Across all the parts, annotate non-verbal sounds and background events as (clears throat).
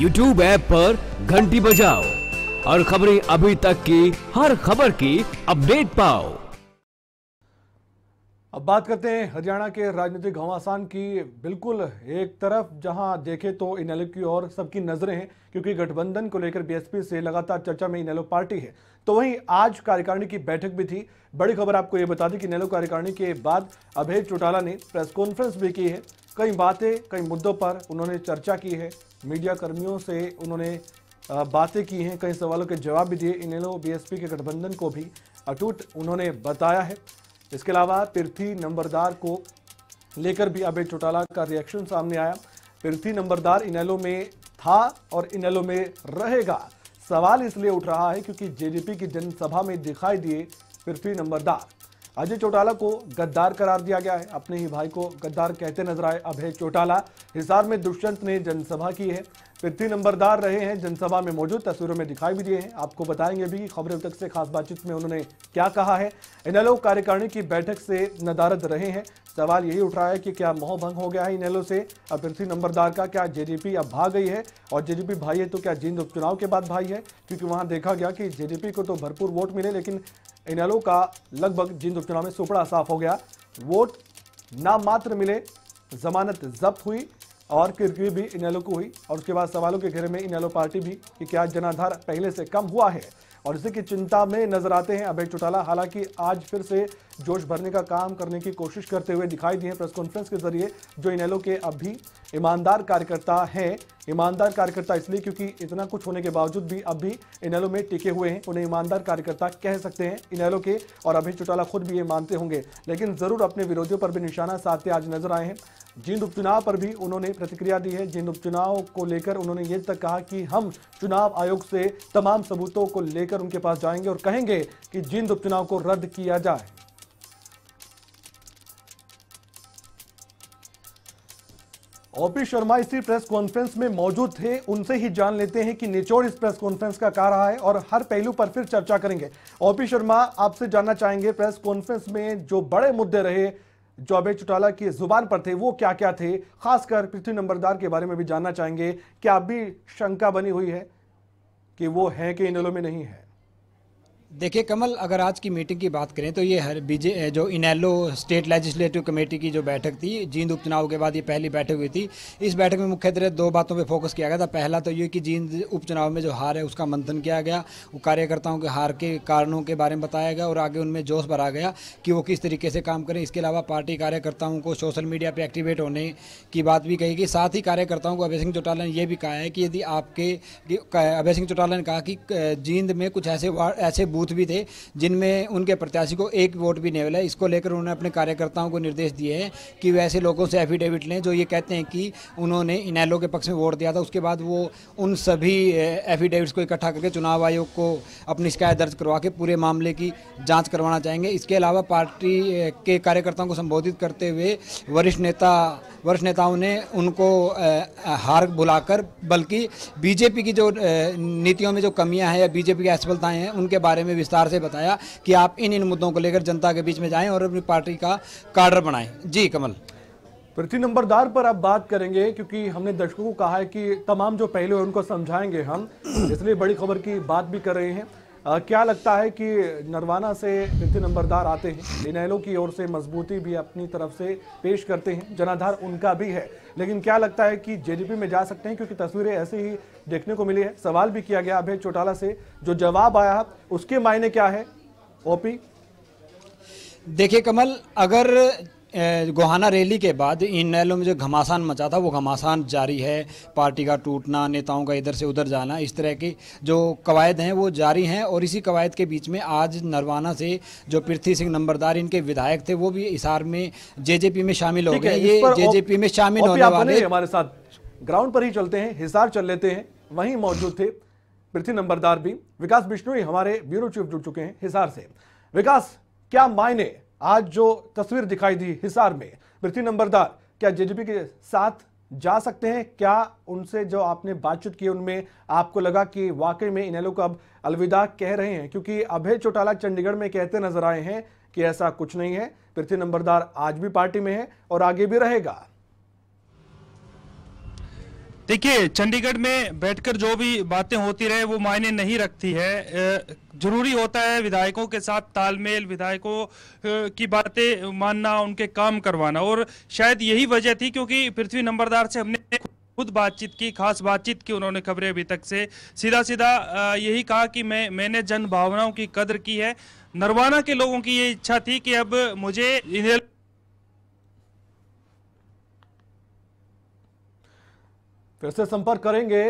YouTube app पर घंटी बजाओ और खबरें अभी तक की हर खबर की अपडेट पाओ अब बात करते हैं हरियाणा के राजनीतिक घमासान की बिल्कुल एक तरफ जहां देखे तो इनेलो की ओर सबकी नजरें हैं क्योंकि गठबंधन को लेकर बीएसपी से लगातार चर्चा में इनेलो पार्टी है तो वहीं आज कार्यकारिणी की बैठक भी थी बड़ी खबर आपको ये बता दी कि इनेलो कार्यकारिणी के बाद अभय चौटाला ने प्रेस कॉन्फ्रेंस भी की है कई बातें कई मुद्दों पर उन्होंने चर्चा की है मीडिया कर्मियों से उन्होंने बातें की हैं कई सवालों के जवाब भी दिए इनेलो बीएसपी के गठबंधन को भी अटूट उन्होंने बताया है इसके अलावा पृथ्वी नंबरदार को लेकर भी अभय चौटाला का रिएक्शन सामने आया पृथ्वी नंबरदार इनेलो में था और इनेलो में रहेगा सवाल इसलिए उठ रहा है क्योंकि जेडीपी की जनसभा में दिखाई दिए पृथ्वी नंबरदार अजय चौटाला को गद्दार करार दिया गया है अपने ही भाई को गद्दार कहते नजर आए अभय चौटाला हिसार में दुष्यंत ने जनसभा की है पृथ्वी नंबरदार रहे हैं जनसभा में मौजूद तस्वीरों में दिखाई भी दिए हैं आपको बताएंगे भी खबरें तक से खास बातचीत में उन्होंने क्या कहा है इनलो कार्यकारिणी की बैठक से नदारद रहे हैं सवाल यही उठ रहा है कि क्या मोहभंग हो गया है इनलो से अब पृथ्वी नंबरदार का क्या जेडीपी अब भाग गई है और जेडीपी भाई है तो क्या जींद उपचुनाव के बाद भाई है क्योंकि वहां देखा गया कि जेडीपी को तो भरपूर वोट मिले लेकिन इनैलो का लगभग जिन उपचुनाव में सुपड़ा साफ हो गया वोट मात्र मिले जमानत जब्त हुई और किरकिरी भी इनैलो को हुई और उसके बाद सवालों के घेरे में इनैलो पार्टी भी कि क्या जनाधार पहले से कम हुआ है और इसी की चिंता में नजर आते हैं अभय चौटाला हालांकि आज फिर से जोश भरने का काम करने की कोशिश करते हुए दिखाई दिए प्रेस कॉन्फ्रेंस के जरिए जो इनेलो के अब भी ईमानदार कार्यकर्ता हैं ईमानदार कार्यकर्ता इसलिए क्योंकि इतना कुछ होने के बावजूद भी अब भी इनेलो में टिके हुए हैं उन्हें ईमानदार कार्यकर्ता कह सकते हैं इनेलो के और अभी चौटाला खुद भी ये मानते होंगे लेकिन जरूर अपने विरोधियों पर भी निशाना साधते आज नजर आए हैं जींद उपचुनाव पर भी उन्होंने प्रतिक्रिया दी है जींद उपचुनाव को लेकर उन्होंने ये तक कहा कि हम चुनाव आयोग से तमाम सबूतों को लेकर उनके पास जाएंगे और कहेंगे कि जींद उपचुनाव को रद्द किया जाए ओपी शर्मा इसी प्रेस कॉन्फ्रेंस में मौजूद थे उनसे ही जान लेते हैं कि निचोड़ इस प्रेस कॉन्फ्रेंस का कहा रहा है और हर पहलू पर फिर चर्चा करेंगे ओपी शर्मा आपसे जानना चाहेंगे प्रेस कॉन्फ्रेंस में जो बड़े मुद्दे रहे जो अभय चौटाला की जुबान पर थे वो क्या क्या थे खासकर पृथ्वी नंबरदार के बारे में भी जानना चाहेंगे क्या अभी शंका बनी हुई है कि वो है कि इन में नहीं है देखिए कमल अगर आज की मीटिंग की बात करें तो ये हर बीजे जो इनैलो स्टेट लेजिस्लेटिव कमेटी की जो बैठक थी जींद उपचुनाव के बाद ये पहली बैठक हुई थी इस बैठक में मुख्यतः दो बातों पे फोकस किया गया था पहला तो ये कि जींद उपचुनाव में जो हार है उसका मंथन किया गया वो कार्यकर्ताओं के हार के कारणों के बारे में बताया गया और आगे उनमें जोश भरा गया कि वो किस तरीके से काम करें इसके अलावा पार्टी कार्यकर्ताओं को सोशल मीडिया पर एक्टिवेट होने की बात भी कही गई साथ ही कार्यकर्ताओं को अभय सिंह चौटाला ने यह भी कहा है कि यदि आपके अभय सिंह चौटाला ने कहा कि जींद में कुछ ऐसे ऐसे बूथ भी थे जिनमें उनके प्रत्याशी को एक वोट भी नहीं मिला इसको लेकर उन्होंने अपने कार्यकर्ताओं को निर्देश दिए हैं कि वे ऐसे लोगों से एफिडेविट लें जो ये कहते हैं कि उन्होंने इनैलो के पक्ष में वोट दिया था उसके बाद वो उन सभी एफिडेविट्स को इकट्ठा करके चुनाव आयोग को अपनी शिकायत दर्ज करवा के पूरे मामले की जाँच करवाना चाहेंगे इसके अलावा पार्टी के कार्यकर्ताओं को संबोधित करते हुए वरिष्ठ नेता वरिष्ठ नेताओं ने उनको हार बुलाकर बल्कि बीजेपी की जो नीतियों में जो कमियां हैं या बीजेपी की असफलताएं हैं उनके बारे में में विस्तार से बताया कि आप इन इन मुद्दों को लेकर जनता के बीच में जाएं और अपनी पार्टी का कार्डर बनाएं जी कमल पृथ्वी नंबरदार पर आप बात करेंगे क्योंकि हमने दर्शकों को कहा है कि तमाम जो पहले हैं उनको समझाएंगे हम (clears throat) इसलिए बड़ी खबर की बात भी कर रहे हैं आ, क्या लगता है कि नरवाना से पृथ्वी नंबरदार आते हैं इनैलो की ओर से मजबूती भी अपनी तरफ से पेश करते हैं जनाधार उनका भी है लेकिन क्या लगता है कि जेडीपी में जा सकते हैं क्योंकि तस्वीरें ऐसे ही देखने को मिली है सवाल भी किया गया अभय चौटाला से जो जवाब आया है उसके मायने क्या है ओपी देखिए कमल अगर गोहाना रैली के बाद इन नैलों में जो घमासान मचा था वो घमासान जारी है पार्टी का टूटना नेताओं का इधर से उधर जाना इस तरह की जो कवायद हैं वो जारी हैं और इसी कवायद के बीच में आज नरवाना से जो पृथ्वी सिंह नंबरदार इनके विधायक थे वो भी इसार में जेजेपी में शामिल हो गए ये जेजेपी में शामिल होने वाले हमारे साथ ग्राउंड पर ही चलते हैं हिसार चल लेते हैं वहीं मौजूद थे पृथ्वी नंबरदार भी विकास बिश्नोई हमारे ब्यूरो चीफ जुड़ चुके हैं हिसार से विकास क्या मायने आज जो तस्वीर दिखाई दी हिसार में पृथ्वी नंबरदार क्या जेडीपी के साथ जा सकते हैं क्या उनसे जो आपने बातचीत की उनमें आपको लगा कि वाकई में इनेलो को अब अलविदा कह रहे हैं क्योंकि अभय चौटाला चंडीगढ़ में कहते नजर आए हैं कि ऐसा कुछ नहीं है पृथ्वी नंबरदार आज भी पार्टी में है और आगे भी रहेगा देखिए चंडीगढ़ में बैठकर जो भी बातें होती रहे वो मायने नहीं रखती है जरूरी होता है विधायकों के साथ तालमेल विधायकों की बातें मानना उनके काम करवाना और शायद यही वजह थी क्योंकि पृथ्वी नंबरदार से हमने खुद बातचीत की खास बातचीत की उन्होंने खबरें अभी तक से सीधा सीधा यही कहा कि मैं मैंने जन भावनाओं की कदर की है नरवाना के लोगों की ये इच्छा थी कि अब मुझे फिर से संपर्क करेंगे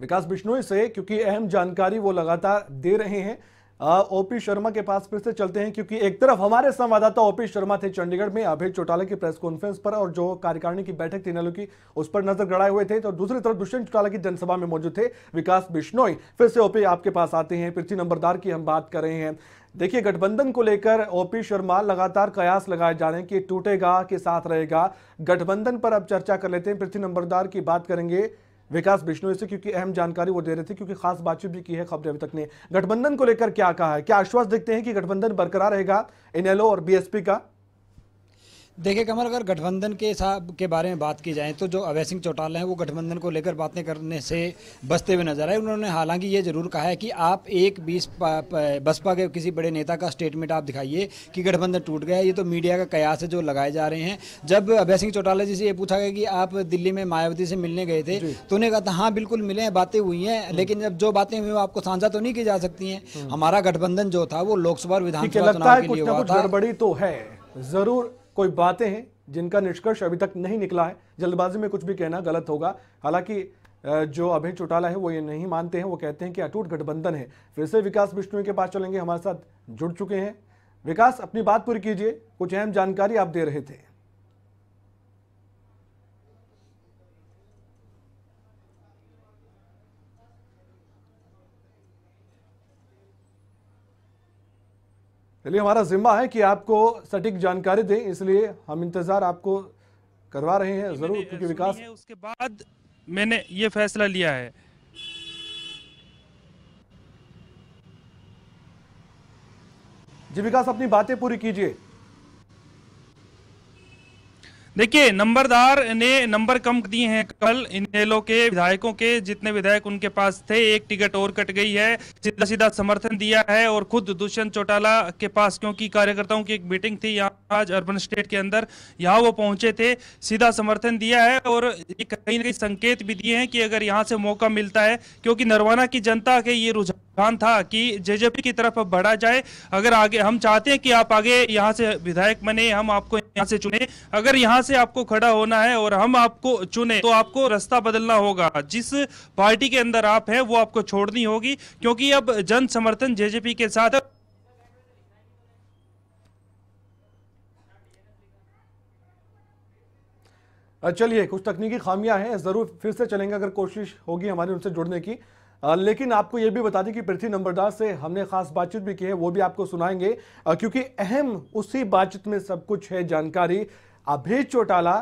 विकास बिश्नोई से क्योंकि अहम जानकारी वो लगातार दे रहे हैं ओपी शर्मा के पास फिर से चलते हैं क्योंकि एक तरफ हमारे संवाददाता ओपी शर्मा थे चंडीगढ़ में अभय चौटाला की प्रेस कॉन्फ्रेंस पर और जो कार्यकारिणी की बैठक थी नलू की उस पर नजर गड़ाए हुए थे तो दूसरी तरफ दुष्यंत चौटाला की जनसभा में मौजूद थे विकास बिश्नोई फिर से ओपी आपके पास आते हैं पृथ्वी नंबरदार की हम बात कर रहे हैं देखिए गठबंधन को लेकर ओपी शर्मा लगातार कयास लगाए जा रहे हैं कि टूटेगा के साथ रहेगा गठबंधन पर अब चर्चा कर लेते हैं पृथ्वी नंबरदार की बात करेंगे विकास बिश्नोई से क्योंकि अहम जानकारी वो दे रहे थे क्योंकि खास बातचीत भी की है खबरें अभी तक ने गठबंधन को लेकर क्या कहा है क्या आश्वास देखते हैं कि गठबंधन बरकरार रहेगा इनएलओ और बीएसपी का देखिए कमल अगर गठबंधन के साथ के बारे में बात की जाए तो जो अभय सिंह चौटाला हैं वो गठबंधन को लेकर बातें करने से बचते हुए नजर आए उन्होंने हालांकि ये जरूर कहा है कि आप एक बीस बसपा के किसी बड़े नेता का स्टेटमेंट आप दिखाइए कि गठबंधन टूट गया ये तो मीडिया का कयास है जो लगाए जा रहे हैं जब अभय सिंह चौटाला जी से ये पूछा गया कि आप दिल्ली में मायावती से मिलने गए थे तो उन्हें कहा था हाँ बिल्कुल मिले हैं बातें हुई हैं हम्म। लेकिन जब जो बातें हुई आपको साझा तो नहीं की जा सकती हैं हम्म। हमारा गठबंधन जो था वो लोकसभा और विधानसभा चुनाव के लिए हुआ था तो है जरूर कोई बातें हैं जिनका निष्कर्ष अभी तक नहीं निकला है जल्दबाजी में कुछ भी कहना गलत होगा हालांकि जो अभय चौटाला है वो ये नहीं मानते हैं वो कहते हैं कि अटूट गठबंधन है फिर से विकास बिश्नोई के पास चलेंगे हमारे साथ जुड़ चुके हैं विकास अपनी बात पूरी कीजिए कुछ अहम जानकारी आप दे रहे थे चलिए हमारा जिम्मा है कि आपको सटीक जानकारी दें इसलिए हम इंतजार आपको करवा रहे हैं जरूर क्योंकि विकास उसके बाद मैंने ये फैसला लिया है जी विकास अपनी बातें पूरी कीजिए देखिए नंबरदार ने नंबर कम दिए हैं कल इनेलो के विधायकों के जितने विधायक उनके पास थे एक टिकट और कट गई है सीधा सीधा समर्थन दिया है और खुद दुष्यंत चौटाला के पास क्योंकि कार्यकर्ताओं की एक मीटिंग थी यहाँ आज अर्बन स्टेट के अंदर यहाँ वो पहुंचे थे सीधा समर्थन दिया है और कहीं ना कहीं संकेत भी दिए हैं कि अगर यहाँ से मौका मिलता है क्योंकि नरवाना की जनता के ये रुझान था कि जेजेपी की तरफ बढ़ा जाए अगर आगे हम चाहते हैं कि आप आगे यहाँ से विधायक बने हम आपको यहाँ से चुने अगर यहाँ से आपको खड़ा होना है और हम आपको चुने तो आपको रास्ता बदलना होगा जिस पार्टी के अंदर आप हैं वो आपको छोड़नी होगी क्योंकि अब जन समर्थन जेजेपी के साथ चलिए कुछ तकनीकी खामियां हैं जरूर फिर से चलेंगे अगर कोशिश होगी हमारी उनसे जुड़ने की लेकिन आपको यह भी बता दें कि पृथ्वी नंबरदार से हमने खास बातचीत भी की है वो भी आपको सुनाएंगे क्योंकि अहम उसी बातचीत में सब कुछ है जानकारी अभेद चौटाला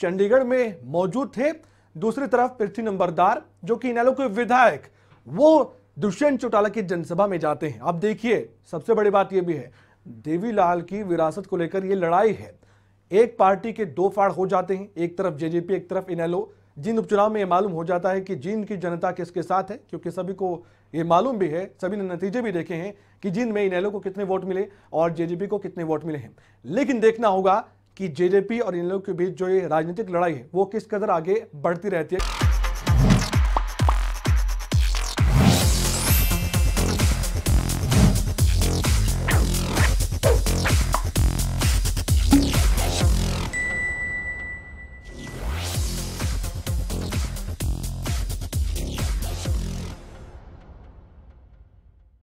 चंडीगढ़ में मौजूद थे दूसरी तरफ पृथ्वी नंबरदार जो कि इनैलो के विधायक वो दुष्यंत चौटाला की जनसभा में जाते हैं अब देखिए सबसे बड़ी बात यह भी है देवीलाल की विरासत को लेकर यह लड़ाई है एक पार्टी के दो फाड़ हो जाते हैं एक तरफ जेजेपी एक तरफ इनैलो जिन उपचुनाव में ये मालूम हो जाता है कि जींद की जनता किसके साथ है क्योंकि सभी को ये मालूम भी है सभी ने नतीजे भी देखे हैं कि जींद में इनेलो को कितने वोट मिले और जेजेपी को कितने वोट मिले हैं लेकिन देखना होगा कि जेजेपी और इनेलो के बीच जो ये राजनीतिक लड़ाई है वो किस कदर आगे बढ़ती रहती है